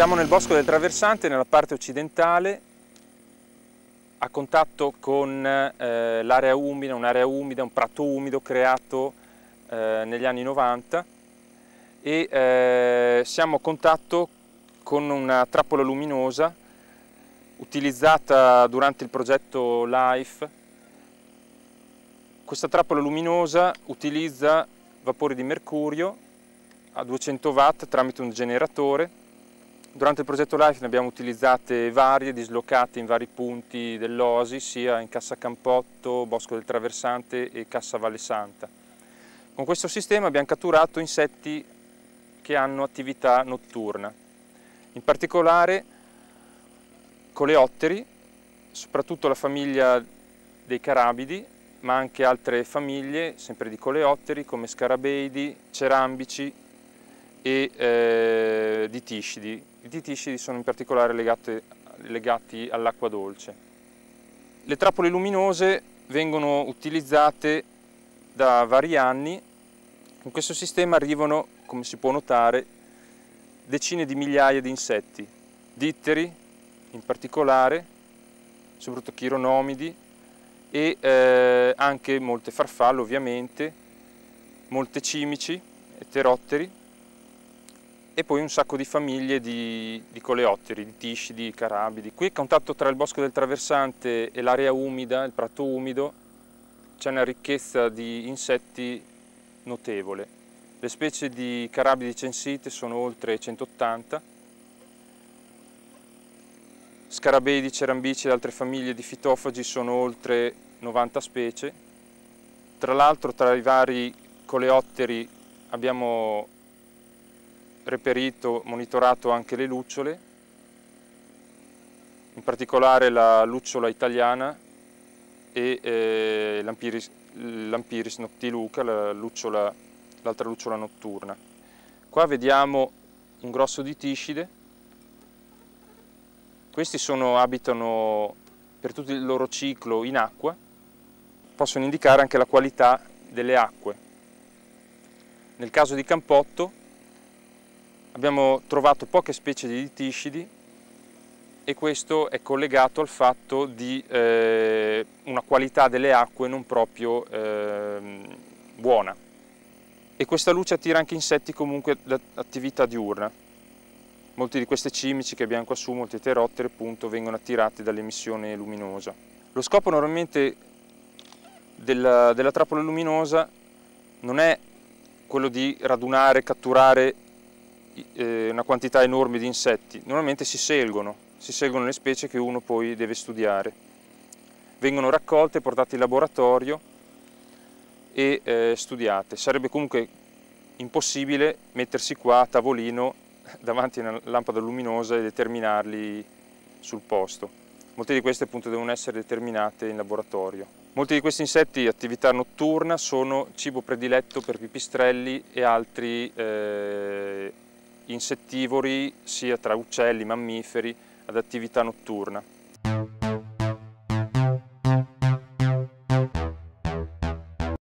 Siamo nel bosco del traversante, nella parte occidentale, a contatto con eh, l'area umida, un'area umida, un prato umido creato eh, negli anni 90 e eh, siamo a contatto con una trappola luminosa utilizzata durante il progetto LIFE. Questa trappola luminosa utilizza vapori di mercurio a 200 watt tramite un generatore Durante il progetto Life ne abbiamo utilizzate varie, dislocate in vari punti dell'Osi, sia in Cassa Campotto, Bosco del Traversante e Cassa Valle Santa. Con questo sistema abbiamo catturato insetti che hanno attività notturna, in particolare coleotteri, soprattutto la famiglia dei carabidi, ma anche altre famiglie, sempre di coleotteri, come scarabeidi, cerambici, e eh, di tiscidi. I titiscidi sono in particolare legate, legati all'acqua dolce. Le trappole luminose vengono utilizzate da vari anni. In questo sistema arrivano, come si può notare, decine di migliaia di insetti, ditteri in particolare, soprattutto chironomidi e eh, anche molte farfalle ovviamente, molte cimici, eterotteri e poi un sacco di famiglie di, di coleotteri, di tiscidi, carabidi. Qui il contatto tra il bosco del traversante e l'area umida, il prato umido, c'è una ricchezza di insetti notevole. Le specie di carabidi censite sono oltre 180, scarabei di cerambici e altre famiglie di fitofagi sono oltre 90 specie. Tra l'altro tra i vari coleotteri abbiamo reperito, monitorato anche le lucciole, in particolare la lucciola italiana e eh, l'ampiris, noctiluca, l'altra lucciola, lucciola notturna. Qua vediamo un grosso di tiscide, questi sono, abitano per tutto il loro ciclo in acqua, possono indicare anche la qualità delle acque. Nel caso di Campotto abbiamo trovato poche specie di litiscidi e questo è collegato al fatto di eh, una qualità delle acque non proprio eh, buona. E questa luce attira anche insetti comunque da attività diurna. Molti di queste cimici che abbiamo qua su, molti eterotteri appunto, vengono attirati dall'emissione luminosa. Lo scopo normalmente della, della trappola luminosa non è quello di radunare, catturare eh, una quantità enorme di insetti, normalmente si selgono, si selgono le specie che uno poi deve studiare. Vengono raccolte, portate in laboratorio e eh, studiate. Sarebbe comunque impossibile mettersi qua a tavolino davanti a una lampada luminosa e determinarli sul posto. Molte di queste appunto devono essere determinate in laboratorio. Molti di questi insetti, attività notturna, sono cibo prediletto per pipistrelli e altri eh, insettivori sia tra uccelli, mammiferi, ad attività notturna.